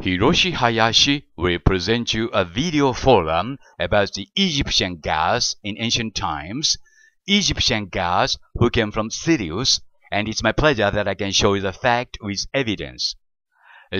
Hiroshi Hayashi will present you a video forum about the Egyptian gods in ancient times, Egyptian gods who came from Sirius, and it's my pleasure that I can show you the fact with evidence.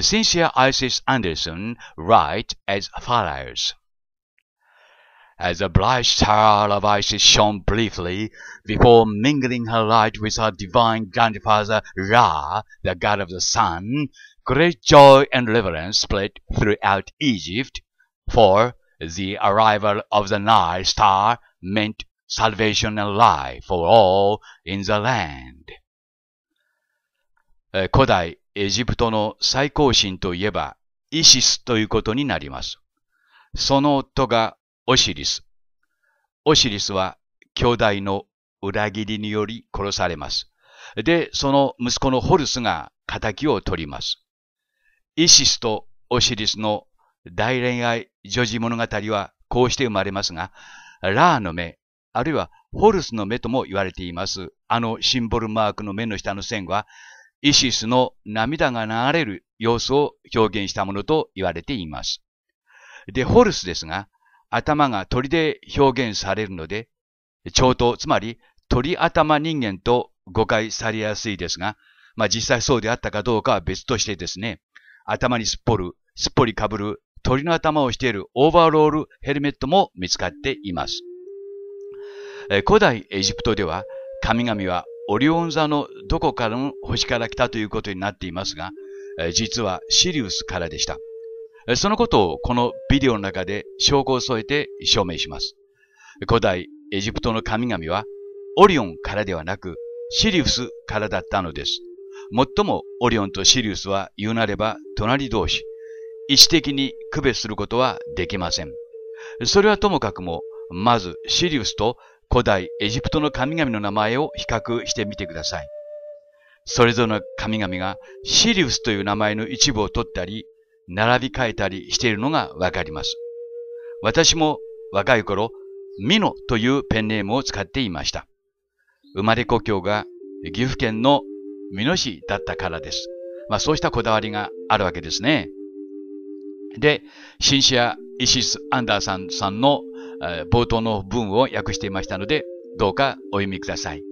Cynthia Isis Anderson writes as follows. As the bright star of Isis shone briefly before mingling her light with her divine grandfather Ra, the god of the sun, Great joy and reverence spread throughout Egypt, for the arrival of the Nile star meant salvation and life for all in the land. 古代エジプトの最高神といえばイシスということになります。その夫がオシリス。オシリスは兄弟の裏切りにより殺されます。で、その息子のホルスが仇を取ります。イシスとオシリスの大恋愛女児物語はこうして生まれますが、ラーの目、あるいはホルスの目とも言われています。あのシンボルマークの目の下の線は、イシスの涙が流れる様子を表現したものと言われています。で、ホルスですが、頭が鳥で表現されるので、蝶頭、つまり鳥頭人間と誤解されやすいですが、まあ実際そうであったかどうかは別としてですね、頭にすっぽる、すっぽりかぶる、鳥の頭をしているオーバーロールヘルメットも見つかっています。古代エジプトでは神々はオリオン座のどこかの星から来たということになっていますが、実はシリウスからでした。そのことをこのビデオの中で証拠を添えて証明します。古代エジプトの神々はオリオンからではなくシリウスからだったのです。もっともオリオンとシリウスは言うなれば隣同士、意思的に区別することはできません。それはともかくも、まずシリウスと古代エジプトの神々の名前を比較してみてください。それぞれの神々がシリウスという名前の一部を取ったり、並び替えたりしているのがわかります。私も若い頃、ミノというペンネームを使っていました。生まれ故郷が岐阜県の美濃市だったからです。まあ、そうしたこだわりがあるわけですね。で、シンシア・イシス・アンダーさんさんの、え冒頭の文を訳していましたので、どうかお読みください。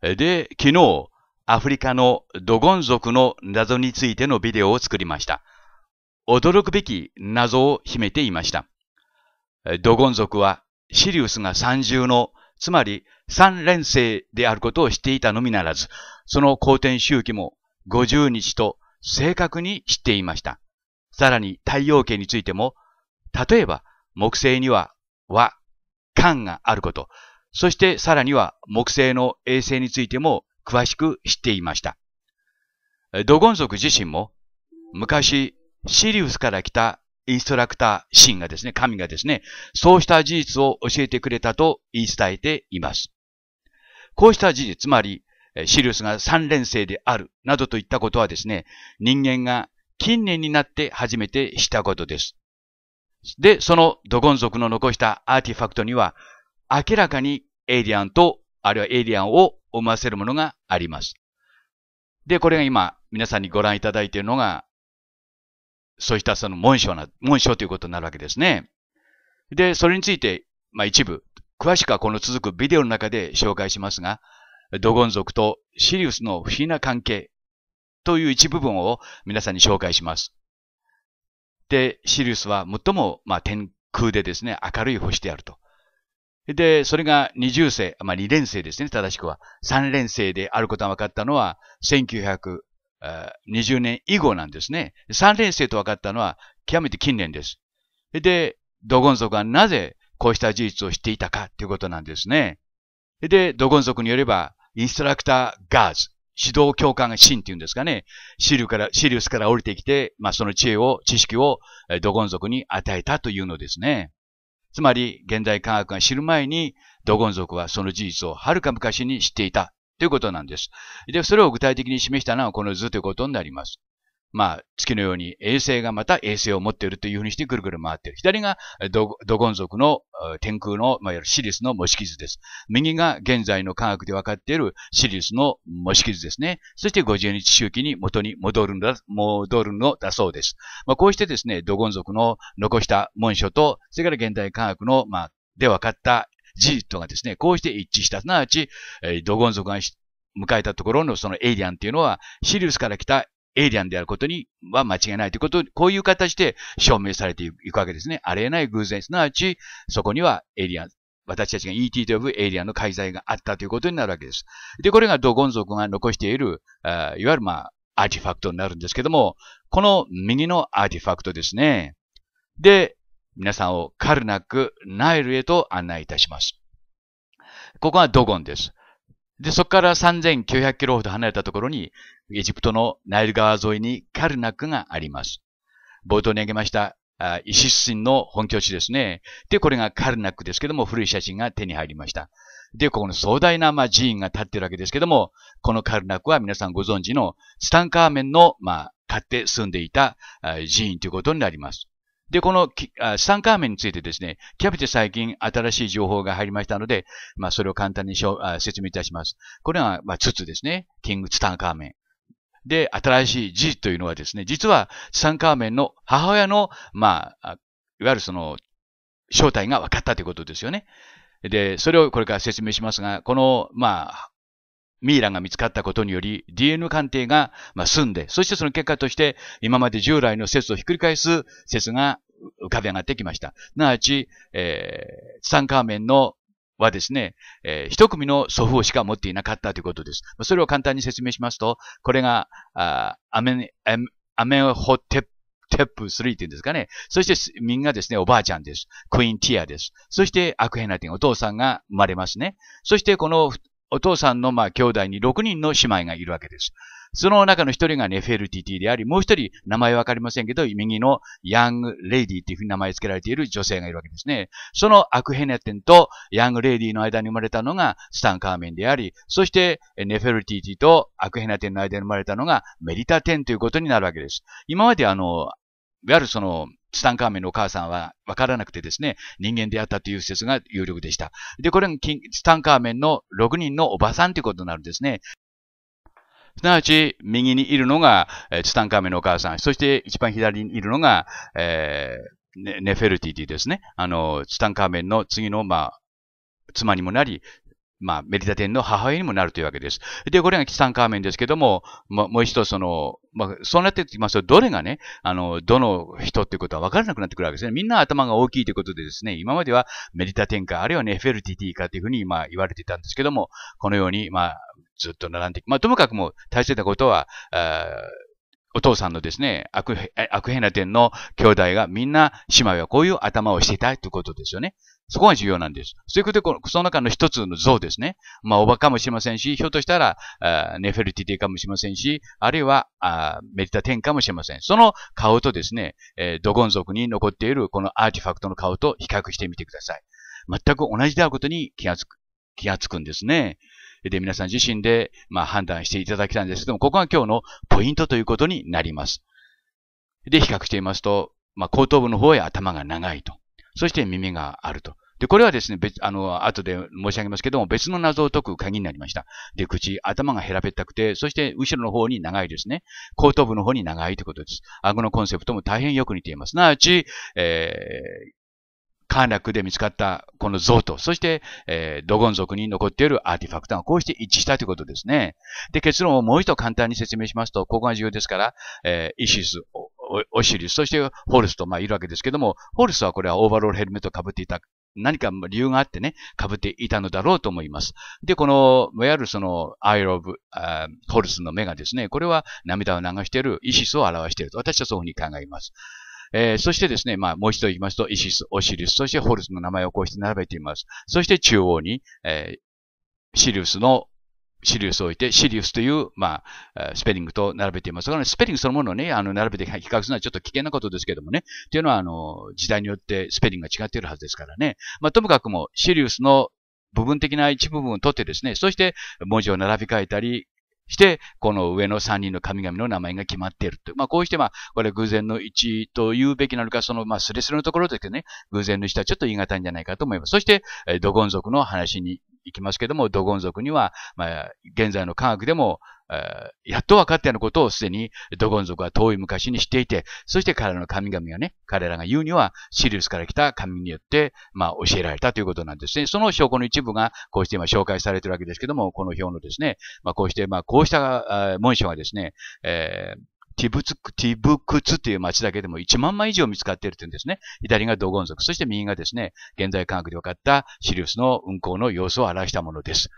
で、昨日、アフリカのドゴン族の謎についてのビデオを作りました。驚くべき謎を秘めていました。ドゴン族はシリウスが三重の、つまり三連星であることを知っていたのみならず、その公転周期も50日と正確に知っていました。さらに太陽系についても、例えば木星には和、間があること、そしてさらには木星の衛星についても詳しく知っていました。ドゴン族自身も昔シリウスから来たインストラクター神がですね、神がですね、そうした事実を教えてくれたと言い伝えています。こうした事実、つまりシリウスが三連星であるなどといったことはですね、人間が近年になって初めてしたことです。で、そのドゴン族の残したアーティファクトには明らかにエイリアンと、あるいはエイリアンを思わせるものがあります。で、これが今、皆さんにご覧いただいているのが、そうしたその文章な、文章ということになるわけですね。で、それについて、まあ一部、詳しくはこの続くビデオの中で紹介しますが、ドゴン族とシリウスの不思議な関係という一部分を皆さんに紹介します。で、シリウスは最も、まあ、天空でですね、明るい星であると。で、それが二重生、まあ二連生ですね、正しくは。三連生であることが分かったのは、1920年以後なんですね。三連生と分かったのは、極めて近年です。で、ドゴン族はなぜこうした事実を知っていたかということなんですね。で、ドゴン族によれば、インストラクターガーズ、指導教官が神っていうんですかね、シリュから、シリウスから降りてきて、まあ、その知恵を、知識をドゴン族に与えたというのですね。つまり、現代科学が知る前に、ドゴン族はその事実をはるか昔に知っていたということなんです。で、それを具体的に示したのはこの図ということになります。まあ、月のように衛星がまた衛星を持っているというふうにしてぐるぐる回っている。左がドゴン族の天空の、まあ、シリウスの模式図です。右が現在の科学で分かっているシリウスの模式図ですね。そして50日周期に元に戻るんだ、戻るのだそうです。まあ、こうしてですね、ドゴン族の残した文書と、それから現代科学の、まあ、で分かった事実がですね、こうして一致した。すなわち、ドゴン族が迎えたところのそのエイリアンっていうのは、シリウスから来たエイリアンであることには間違いないということ、こういう形で証明されていくわけですね。ありえない偶然、すなわち、そこにはエイリアン、私たちが ET と呼ぶエイリアンの介在があったということになるわけです。で、これがドゴン族が残している、あいわゆるまあ、アーティファクトになるんですけども、この右のアーティファクトですね。で、皆さんをカルナック、ナイルへと案内いたします。ここがドゴンです。で、そこから3900キロほど離れたところに、エジプトのナイル川沿いにカルナクがあります。冒頭に挙げました、イシス神の本拠地ですね。で、これがカルナクですけども、古い写真が手に入りました。で、ここの壮大な、まあ、寺院が建っているわけですけども、このカルナクは皆さんご存知のスタンカーメンの、まあ、買って住んでいた寺院ということになります。で、このカーメンについてですね、キャビテ最近新しい情報が入りましたので、まあ、それを簡単に説明いたします。これは、まあ、筒ですね。キングツタンカーメン。で、新しい事というのはですね、実はツタンカーメンの母親の、まあ、いわゆるその、正体が分かったということですよね。で、それをこれから説明しますが、この、まあ、ミイラが見つかったことにより DNA 鑑定が、まあ、済んで、そしてその結果として今まで従来の説をひっくり返す説が浮かび上がってきました。すなわち、えー、ツタンカーメンのはですね、えー、一組の祖父しか持っていなかったということです。それを簡単に説明しますと、これが、あアメン、アメンホテップテップ3っていうんですかね。そして、みんなですね、おばあちゃんです。クイーンティアです。そして、アクヘナティン、お父さんが生まれますね。そして、このお父さんのまあ兄弟に6人の姉妹がいるわけです。その中の一人がネフェルティティであり、もう一人、名前わかりませんけど、右のヤングレディというふうに名前付けられている女性がいるわけですね。そのアクヘネテンとヤングレディの間に生まれたのがスタン・カーメンであり、そしてネフェルティティとアクヘネテンの間に生まれたのがメリタテンということになるわけです。今まであの、いわゆるその、ツタンカーメンのお母さんは分からなくてですね、人間であったという説が有力でした。で、これがツタンカーメンの6人のおばさんということになるんですね。すなわち、右にいるのが、えツタンカーメンのお母さん、そして一番左にいるのが、えー、ネフェルティティですね。あの、ツタンカーメンの次の、まあ、妻にもなり、まあ、メリタンの母親にもなるというわけです。で、これがキツタンカーメンですけども、ま、もう一度その、まあ、そうなってきますと、どれがね、あの、どの人っていうことは分からなくなってくるわけですね。みんな頭が大きいということでですね、今まではメリタンか、あるいはね、フェルティティかというふうに、まあ、言われていたんですけども、このように、まあ、ずっと並んでまあ、ともかくも大切なことは、お父さんのですね、悪、悪変な点の兄弟がみんな姉妹はこういう頭をしていたということですよね。そこが重要なんです。そういうことで、このその中の一つの像ですね。まあ、おばかもしれませんし、ひょっとしたら、ネフェルティティかもしれませんし、あるいは、メリタテンかもしれません。その顔とですね、ドゴン族に残っているこのアーティファクトの顔と比較してみてください。全く同じであることに気がつく、気がつくんですね。で、皆さん自身で、まあ、判断していただきたいんですけども、ここが今日のポイントということになります。で、比較していますと、まあ、後頭部の方へ頭が長いと。そして耳があると。で、これはですね、別、あの、後で申し上げますけども、別の謎を解く鍵になりました。で、口、頭がラべったくて、そして後ろの方に長いですね。後頭部の方に長いということです。顎のコンセプトも大変よく似ています。すなわち、えー、陥落で見つかったこの像と、そして、えー、ドゴン族に残っているアーティファクトがこうして一致したということですね。で、結論をもう一度簡単に説明しますと、ここが重要ですから、えー、イシス、オシリス、そしてホルスと、まあ、いるわけですけども、ホルスはこれはオーバーロールヘルメットをかぶっていた、何か理由があってね、かぶっていたのだろうと思います。で、この、いわゆるその、アイロブ、ホルスの目がですね、これは涙を流しているイシスを表していると、私はそういうふうに考えます。えー、そしてですね、まあ、もう一度言いますと、イシス、オシリス、そしてホルスの名前をこうして並べています。そして中央に、えー、シリウスのシリウスを置いて、シリウスという、まあ、スペリングと並べています。スペリングそのものをね、あの、並べて比較するのはちょっと危険なことですけどもね。というのは、あの、時代によってスペリングが違っているはずですからね。まあ、ともかくも、シリウスの部分的な一部分を取ってですね、そして文字を並び替えたり、して、この上の三人の神々の名前が決まっていると。まあ、こうして、まあ、これ偶然の一と言うべきなのか、その、まあ、スレスレのところですね、偶然の一はちょっと言い難いんじゃないかと思います。そして、ドゴン族の話にいきますけども、ドゴン族には、まあ、現在の科学でも、えやっと分かったようなことをすでにドゴン族は遠い昔に知っていて、そして彼らの神々がね、彼らが言うにはシリウスから来た神によって、まあ、教えられたということなんですね。その証拠の一部がこうして今紹介されているわけですけども、この表のですね、まあ、こうして、まあ、こうした文章がですね、えーティブツク、ティブクツという町だけでも1万枚以上見つかっているというんですね。左がドゴン族、そして右がですね、現在科学で分かったシリウスの運行の様子を表したものです。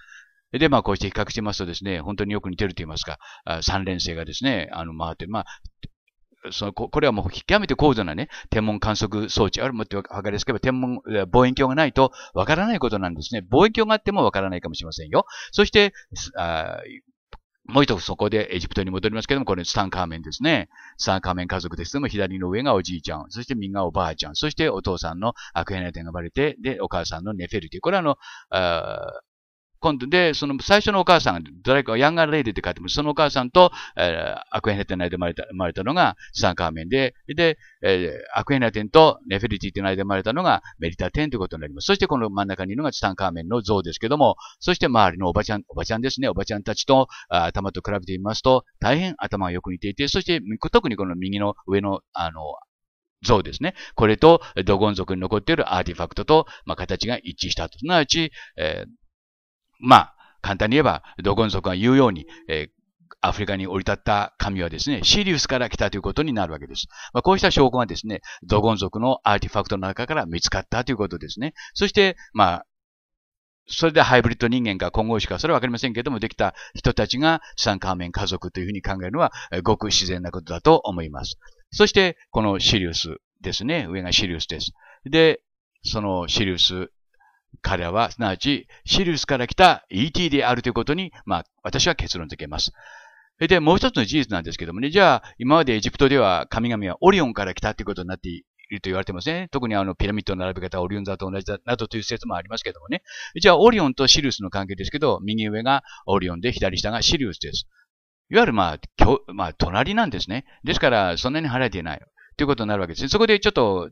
で、まあ、こうして比較してますとですね、本当によく似てると言いますか、三連星がですね、あの、回って、まあ、そのこれはもう極めて高度なね、天文観測装置、あるもってわかりやすければ天文、望遠鏡がないとわからないことなんですね。望遠鏡があってもわからないかもしれませんよ。そして、あもう一つそこでエジプトに戻りますけども、これツタンカーメンですね。ツタンカーメン家族ですけども、左の上がおじいちゃん、そして右がおばあちゃん、そしてお父さんのアクヘナテンがバレて、で、お母さんのネフェルティ。これはあの、あ今度で、その最初のお母さん、誰か、ヤンガーレイディって書いてます。そのお母さんと、えー、アクエネテン内で生まれた、生まれたのがツタンカーメンで、で、えー、アクエネテンとネフェリティって間で生まれたのがメリタテンということになります。そしてこの真ん中にいるのがツタンカーメンの像ですけども、そして周りのおばちゃん、おばちゃんですね、おばちゃんたちと頭と比べてみますと、大変頭がよく似ていて、そして特にこの右の上の、あの、像ですね。これと、ドゴン族に残っているアーティファクトと、まあ、形が一致したと。すなわち、えーまあ、簡単に言えば、ドゴン族が言うように、えーアフリカに降り立った神はですね、シリウスから来たということになるわけです。まあ、こうした証拠がですね、ドゴン族のアーティファクトの中から見つかったということですね。そして、まあ、それでハイブリッド人間か混合種か、それはわかりませんけども、できた人たちが三カーメン家族というふうに考えるのは、ごく自然なことだと思います。そして、このシリウスですね。上がシリウスです。で、そのシリウス彼らはすなわちシリウスから来た ET であるということに、まあ、私は結論付けます。で、もう一つの事実なんですけどもね、じゃあ、今までエジプトでは神々はオリオンから来たということになっていると言われてますね。特にあの、ピラミッドの並び方はオリオン座と同じだ、などという説もありますけどもね。じゃあ、オリオンとシリウスの関係ですけど、右上がオリオンで、左下がシリウスです。いわゆる、まあ、まあ、隣なんですね。ですから、そんなに離れていない。ということになるわけですね。そこでちょっと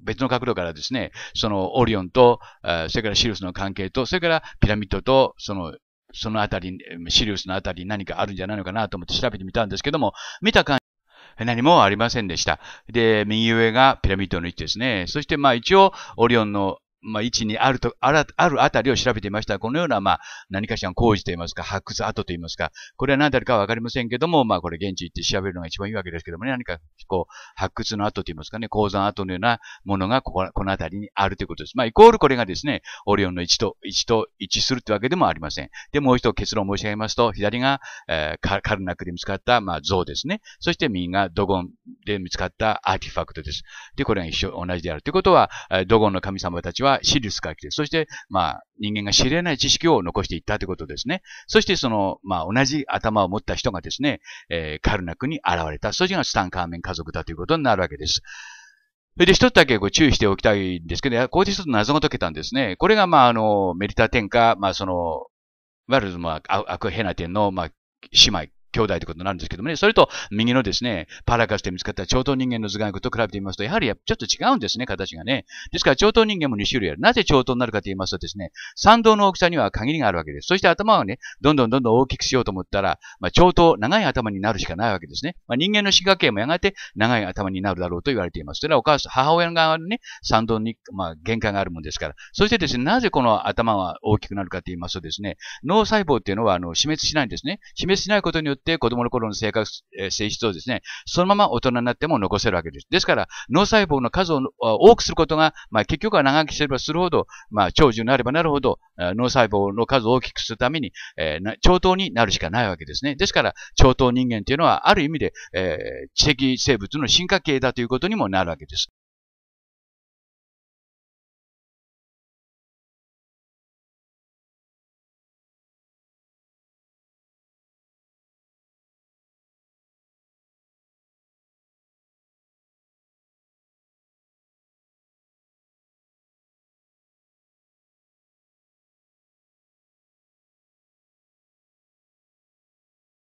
別の角度からですね、そのオリオンと、それからシリウスの関係と、それからピラミッドと、その、そのあたり、シリウスのあたりに何かあるんじゃないのかなと思って調べてみたんですけども、見た感じ、何もありませんでした。で、右上がピラミッドの位置ですね。そして、まあ一応、オリオンのまあ、位置にあると、あら、あるあたりを調べていました。このような、まあ、何かしらの工事といいますか、発掘跡といいますか、これは何であるかわかりませんけども、まあ、これ現地行って調べるのが一番いいわけですけどもね、何か、こう、発掘の跡といいますかね、鉱山跡のようなものが、ここ、このあたりにあるということです。まあ、イコールこれがですね、オリオンの位置と、位置と一致するってわけでもありません。で、もう一度結論を申し上げますと、左が、えー、カルナクで見つかった、まあ、像ですね。そして右がドゴンで見つかったアーティファクトです。で、これが一緒、同じであるということは、ドゴンの神様たちは、がシリウスで、そして、まあ、人間が知れない知識を残していったということですね。そして、その、まあ、同じ頭を持った人がですね、えー、カルナクに現れた。そしてがスタンカーメン家族だということになるわけです。それで一つだけご注意しておきたいんですけど、ここで一つ謎が解けたんですね。これが、まあ、あの、メリタ天下、まあ、その、ワルズ、もアクヘナテンの、まあ、姉妹、兄弟ということになるんですけどもね、それと右のですね、パラカスで見つかった超等人間の頭蓋骨と比べてみますと、やはりちょっと違うんですね、形がね。ですから超等人間も2種類ある。なぜ超等になるかと言いますとですね、参道の大きさには限りがあるわけです。そして頭をね、どんどんどんどん大きくしようと思ったら、まあ、超等、長い頭になるしかないわけですね。まあ、人間の死化系もやがて長い頭になるだろうと言われています。それはお母さん、母親側のね、参道に、まあ、限界があるもんですから。そしてですね、なぜこの頭は大きくなるかと言いますとですね、脳細胞っていうのは、あの、死滅しないんですね。死滅しないことによってって子供の頃の性格、性質をですね、そのまま大人になっても残せるわけです。ですから、脳細胞の数を多くすることが、まあ、結局は長生きすればするほど、まあ、長寿になればなるほど、脳細胞の数を大きくするために、えー、長頭になるしかないわけですね。ですから、長頭人間というのは、ある意味で、えー、知的生物の進化系だということにもなるわけです。